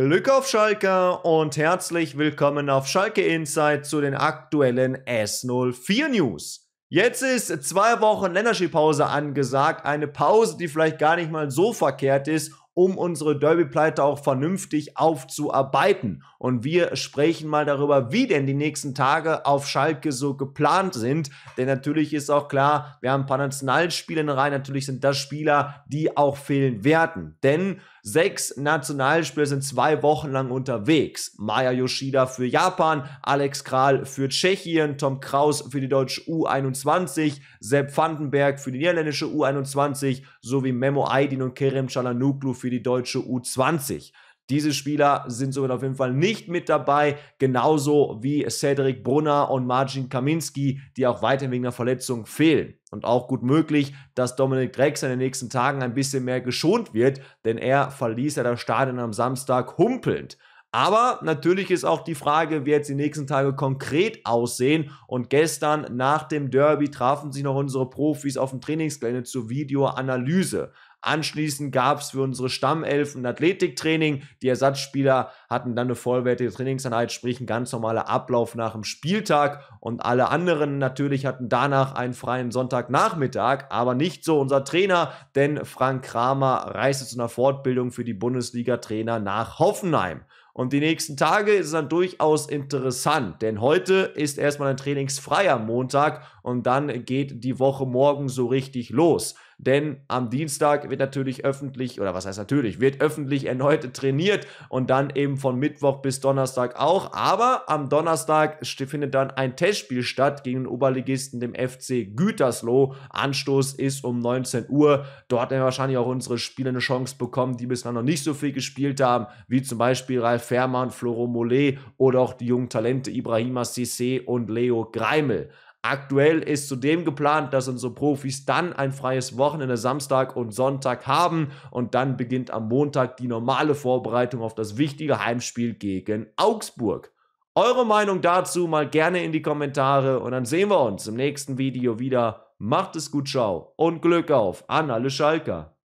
Glück auf Schalke und herzlich willkommen auf Schalke Insight zu den aktuellen S04 News. Jetzt ist zwei Wochen Länderspielpause angesagt, eine Pause, die vielleicht gar nicht mal so verkehrt ist um unsere Derby-Pleite auch vernünftig aufzuarbeiten. Und wir sprechen mal darüber, wie denn die nächsten Tage auf Schalke so geplant sind. Denn natürlich ist auch klar, wir haben ein paar Nationalspieler in der Reihe. Natürlich sind das Spieler, die auch fehlen werden. Denn Sechs Nationalspieler sind zwei Wochen lang unterwegs. Maya Yoshida für Japan, Alex Kral für Tschechien, Tom Kraus für die deutsche U21, Sepp Vandenberg für die niederländische U21 sowie Memo Aydin und Kerem Chalanuklu für für die deutsche U20. Diese Spieler sind somit auf jeden Fall nicht mit dabei, genauso wie Cedric Brunner und Marcin Kaminski, die auch weiterhin wegen einer Verletzung fehlen. Und auch gut möglich, dass Dominik Drexler in den nächsten Tagen ein bisschen mehr geschont wird, denn er verließ ja das Stadion am Samstag humpelnd. Aber natürlich ist auch die Frage, wie jetzt die nächsten Tage konkret aussehen. Und gestern nach dem Derby trafen sich noch unsere Profis auf dem Trainingsgelände zur Videoanalyse. Anschließend gab es für unsere Stammelfen ein Athletiktraining. Die Ersatzspieler hatten dann eine vollwertige Trainingseinheit, sprich ein ganz normaler Ablauf nach dem Spieltag. Und alle anderen natürlich hatten danach einen freien Sonntagnachmittag, aber nicht so unser Trainer, denn Frank Kramer reiste zu einer Fortbildung für die Bundesliga-Trainer nach Hoffenheim. Und die nächsten Tage ist es dann durchaus interessant, denn heute ist erstmal ein trainingsfreier Montag und dann geht die Woche morgen so richtig los denn am Dienstag wird natürlich öffentlich, oder was heißt natürlich, wird öffentlich erneut trainiert und dann eben von Mittwoch bis Donnerstag auch. Aber am Donnerstag findet dann ein Testspiel statt gegen den Oberligisten, dem FC Gütersloh. Anstoß ist um 19 Uhr. Dort werden wahrscheinlich auch unsere Spieler eine Chance bekommen, die bislang noch nicht so viel gespielt haben, wie zum Beispiel Ralf Fährmann, Floro Mollet oder auch die jungen Talente Ibrahima Sissé und Leo Greimel. Aktuell ist zudem geplant, dass unsere Profis dann ein freies Wochenende Samstag und Sonntag haben und dann beginnt am Montag die normale Vorbereitung auf das wichtige Heimspiel gegen Augsburg. Eure Meinung dazu mal gerne in die Kommentare und dann sehen wir uns im nächsten Video wieder. Macht es gut, ciao und Glück auf an alle Schalker.